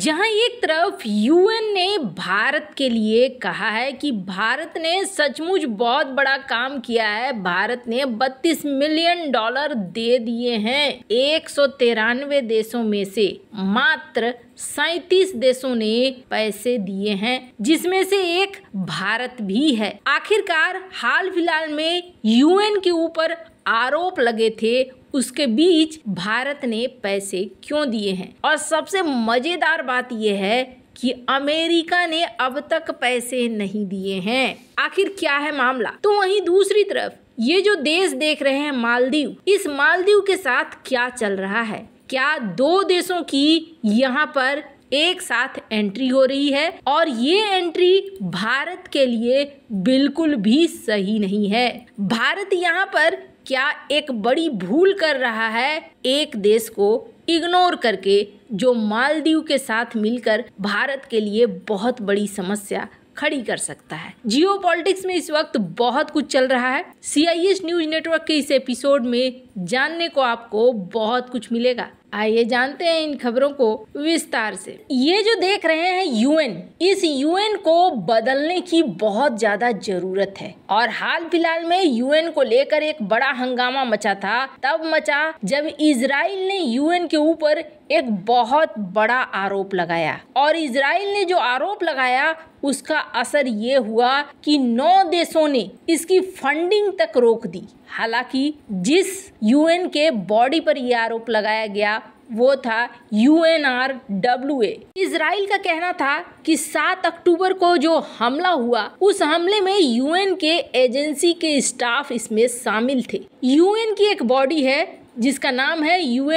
जहां एक तरफ यूएन ने भारत के लिए कहा है कि भारत ने सचमुच बहुत बड़ा काम किया है भारत ने 32 मिलियन डॉलर दे दिए हैं एक देशों में से मात्र सैतीस देशों ने पैसे दिए हैं जिसमें से एक भारत भी है आखिरकार हाल फिलहाल में यूएन के ऊपर आरोप लगे थे उसके बीच भारत ने पैसे क्यों दिए हैं और सबसे मजेदार बात यह है कि अमेरिका ने अब तक पैसे नहीं दिए हैं आखिर क्या है मामला तो वहीं दूसरी तरफ ये जो देश देख रहे हैं मालदीव इस मालदीव के साथ क्या चल रहा है क्या दो देशों की यहाँ पर एक साथ एंट्री हो रही है और ये एंट्री भारत के लिए बिल्कुल भी सही नहीं है भारत यहाँ पर क्या एक बड़ी भूल कर रहा है एक देश को इग्नोर करके जो मालदीव के साथ मिलकर भारत के लिए बहुत बड़ी समस्या खड़ी कर सकता है जियो में इस वक्त बहुत कुछ चल रहा है सी न्यूज नेटवर्क के इस एपिसोड में जानने को आपको बहुत कुछ मिलेगा आइए जानते हैं इन खबरों को विस्तार से ये जो देख रहे हैं यूएन इस यूएन को बदलने की बहुत ज्यादा जरूरत है और हाल फिलहाल में यूएन को लेकर एक बड़ा हंगामा मचा था तब मचा जब इसराइल ने यूएन के ऊपर एक बहुत बड़ा आरोप लगाया और इसराइल ने जो आरोप लगाया उसका असर ये हुआ कि नौ देशों ने इसकी फंडिंग तक रोक दी हालांकि जिस यूएन के बॉडी पर यह आरोप लगाया गया वो था U N R W A Israel का कहना था कि 7 अक्टूबर को जो हमला हुआ उस हमले में यूएन के एजेंसी के स्टाफ इसमें शामिल थे यूएन की एक बॉडी है जिसका नाम है यू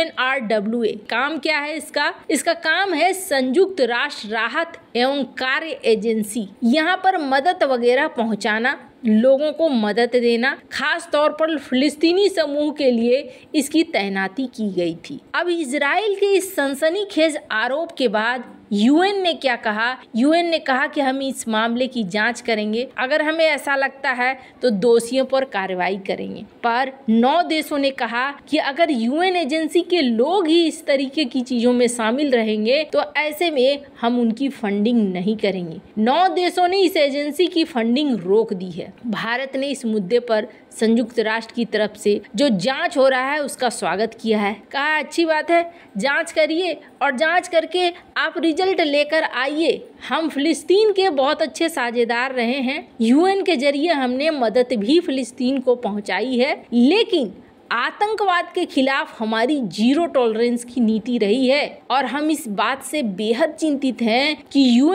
काम क्या है इसका इसका काम है संयुक्त राष्ट्र राहत एवं कार्य एजेंसी यहाँ पर मदद वगैरह पहुँचाना लोगों को मदद देना खास तौर पर फिलिस्तीनी समूह के लिए इसकी तैनाती की गई थी अब इसराइल के इस सनसनीखेज आरोप के बाद यूएन ने क्या कहा यूएन ने कहा कि हम इस मामले की जांच करेंगे अगर हमें ऐसा लगता है तो दोषियों पर कार्रवाई करेंगे पर नौ देशों ने कहा कि अगर यूएन एजेंसी के लोग ही इस तरीके की चीजों में शामिल रहेंगे तो ऐसे में हम उनकी फंडिंग नहीं करेंगे नौ देशों ने इस एजेंसी की फंडिंग रोक दी है भारत ने इस मुद्दे पर संयुक्त राष्ट्र की तरफ से जो जांच हो रहा है उसका स्वागत किया है कहा अच्छी बात है जांच करिए और जांच करके आप रिजल्ट लेकर आइए हम फ़िलिस्तीन के बहुत अच्छे साझेदार रहे हैं यूएन के जरिए हमने मदद भी फ़िलिस्तीन को पहुंचाई है लेकिन आतंकवाद के खिलाफ हमारी जीरो टॉलरेंस की नीति रही है और हम इस बात से बेहद चिंतित हैं कि यू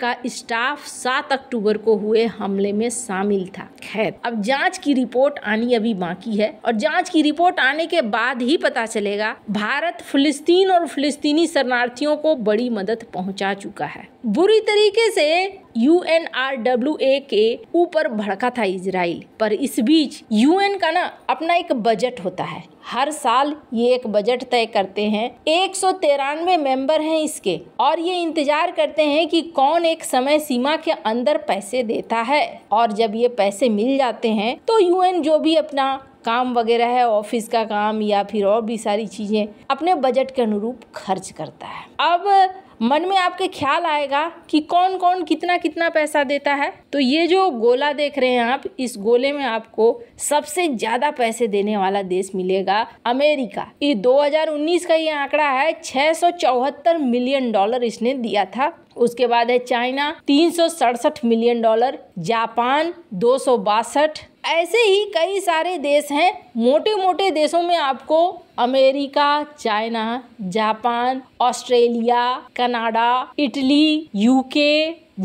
का स्टाफ 7 अक्टूबर को हुए हमले में शामिल था खैर अब जांच की रिपोर्ट आनी अभी बाकी है और जांच की रिपोर्ट आने के बाद ही पता चलेगा भारत फिलिस्तीन और फिलिस्तीनी शरणार्थियों को बड़ी मदद पहुंचा चुका है बुरी तरीके से यू एन आर ए के ऊपर भड़का था इसराइल पर इस बीच यूएन का ना अपना एक बजट होता है हर साल ये एक बजट तय करते हैं एक सौ तिरानवे मेंबर हैं इसके और ये इंतजार करते हैं कि कौन एक समय सीमा के अंदर पैसे देता है और जब ये पैसे मिल जाते हैं तो यूएन जो भी अपना काम वगैरह है ऑफिस का काम या फिर और भी सारी चीज़ें अपने बजट के अनुरूप खर्च करता है अब मन में आपके ख्याल आएगा कि कौन कौन कितना कितना पैसा देता है तो ये जो गोला देख रहे हैं आप इस गोले में आपको सबसे ज़्यादा पैसे देने वाला देश मिलेगा अमेरिका ये 2019 का ये आंकड़ा है छह मिलियन डॉलर इसने दिया था उसके बाद है चाइना तीन मिलियन डॉलर जापान दो ऐसे ही कई सारे देश हैं मोटे मोटे देशों में आपको America China Japan Australia Canada Italy UK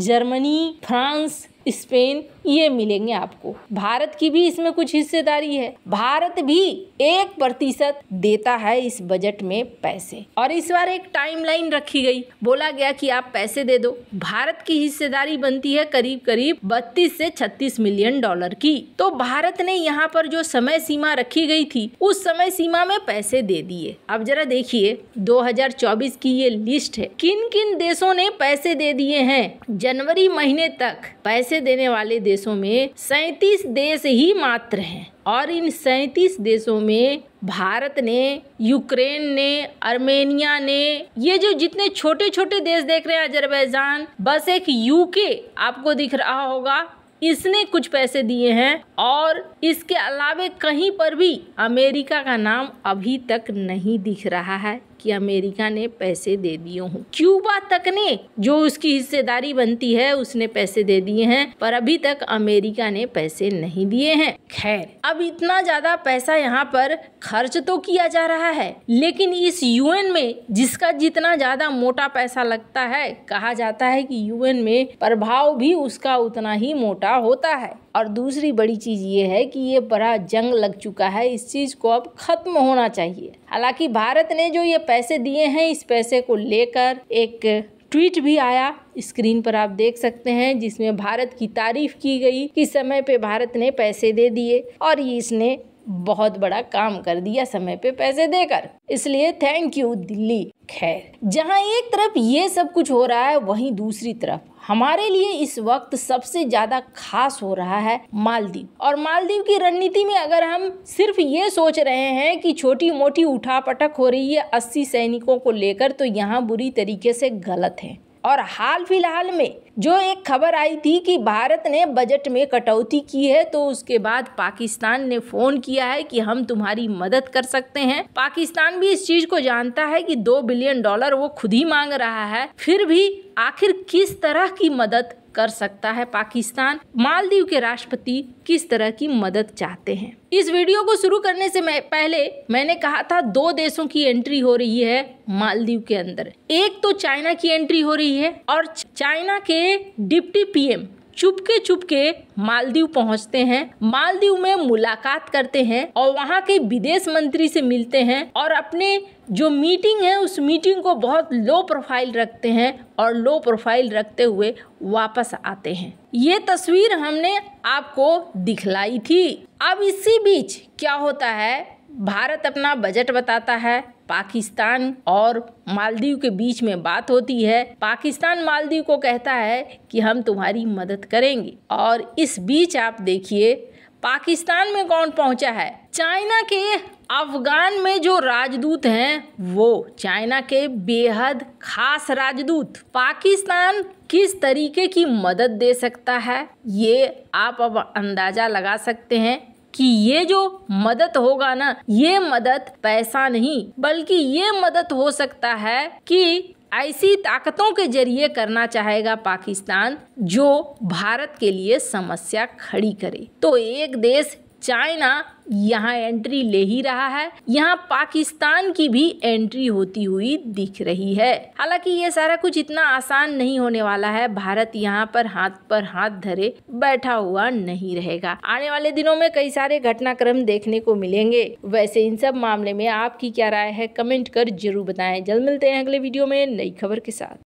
Germany France Spain ये मिलेंगे आपको भारत की भी इसमें कुछ हिस्सेदारी है भारत भी एक प्रतिशत देता है इस बजट में पैसे और इस बार एक टाइमलाइन रखी गई बोला गया कि आप पैसे दे दो भारत की हिस्सेदारी बनती है करीब करीब 32 से 36 मिलियन डॉलर की तो भारत ने यहाँ पर जो समय सीमा रखी गई थी उस समय सीमा में पैसे दे दिए अब जरा देखिए 2024 की ये लिस्ट है किन किन देशों ने पैसे दे दिए हैं जनवरी महीने तक पैसे देने वाले देश देशों में सैंतीस देश ही मात्र हैं और इन सैतीस देशों में भारत ने यूक्रेन ने अर्मेनिया ने ये जो जितने छोटे छोटे देश देख रहे हैं अजरबैजान बस एक यूके आपको दिख रहा होगा इसने कुछ पैसे दिए हैं और इसके अलावे कहीं पर भी अमेरिका का नाम अभी तक नहीं दिख रहा है कि अमेरिका ने पैसे दे दिए हों क्यूबा तक ने जो उसकी हिस्सेदारी बनती है उसने पैसे दे दिए हैं पर अभी तक अमेरिका ने पैसे नहीं दिए हैं खैर अब इतना ज्यादा पैसा यहाँ पर खर्च तो किया जा रहा है लेकिन इस यूएन में जिसका जितना ज्यादा मोटा पैसा लगता है कहा जाता है कि यूएन में प्रभाव भी उसका उतना ही मोटा होता है और दूसरी बड़ी चीज़ ये है कि ये बड़ा जंग लग चुका है इस चीज़ को अब ख़त्म होना चाहिए हालांकि भारत ने जो ये पैसे दिए हैं इस पैसे को लेकर एक ट्वीट भी आया स्क्रीन पर आप देख सकते हैं जिसमें भारत की तारीफ की गई कि समय पे भारत ने पैसे दे दिए और इसने बहुत बड़ा काम कर दिया समय पे पैसे देकर इसलिए थैंक यू दिल्ली खैर जहाँ एक तरफ ये सब कुछ हो रहा है वहीं दूसरी तरफ हमारे लिए इस वक्त सबसे ज़्यादा खास हो रहा है मालदीव और मालदीव की रणनीति में अगर हम सिर्फ ये सोच रहे हैं कि छोटी मोटी उठापटक हो रही है अस्सी सैनिकों को लेकर तो यहाँ बुरी तरीके से गलत है और हाल फिलहाल में जो एक खबर आई थी कि भारत ने बजट में कटौती की है तो उसके बाद पाकिस्तान ने फ़ोन किया है कि हम तुम्हारी मदद कर सकते हैं पाकिस्तान भी इस चीज़ को जानता है कि दो बिलियन डॉलर वो खुद ही मांग रहा है फिर भी आखिर किस तरह की मदद कर सकता है पाकिस्तान मालदीव के राष्ट्रपति किस तरह की मदद चाहते हैं इस वीडियो को शुरू करने से मैं पहले मैंने कहा था दो देशों की एंट्री हो रही है मालदीव के अंदर एक तो चाइना की एंट्री हो रही है और चाइना के डिप्टी पीएम चुपके चुपके मालदीव पहुंचते हैं मालदीव में मुलाकात करते हैं और वहां के विदेश मंत्री से मिलते हैं और अपने जो मीटिंग है उस मीटिंग को बहुत लो प्रोफाइल रखते हैं और लो प्रोफाइल रखते हुए वापस आते हैं ये तस्वीर हमने आपको दिखलाई थी अब इसी बीच क्या होता है भारत अपना बजट बताता है पाकिस्तान और मालदीव के बीच में बात होती है पाकिस्तान मालदीव को कहता है कि हम तुम्हारी मदद करेंगे और इस बीच आप देखिए पाकिस्तान में कौन पहुंचा है चाइना के अफगान में जो राजदूत हैं वो चाइना के बेहद खास राजदूत पाकिस्तान किस तरीके की मदद दे सकता है ये आप अब अंदाज़ा लगा सकते हैं कि ये जो मदद होगा ना ये मदद पैसा नहीं बल्कि ये मदद हो सकता है कि ऐसी ताकतों के जरिए करना चाहेगा पाकिस्तान जो भारत के लिए समस्या खड़ी करे तो एक देश चाइना यहाँ एंट्री ले ही रहा है यहाँ पाकिस्तान की भी एंट्री होती हुई दिख रही है हालांकि ये सारा कुछ इतना आसान नहीं होने वाला है भारत यहाँ पर हाथ पर हाथ धरे बैठा हुआ नहीं रहेगा आने वाले दिनों में कई सारे घटनाक्रम देखने को मिलेंगे वैसे इन सब मामले में आपकी क्या राय है कमेंट कर जरूर बताए जल्द मिलते हैं अगले वीडियो में नई खबर के साथ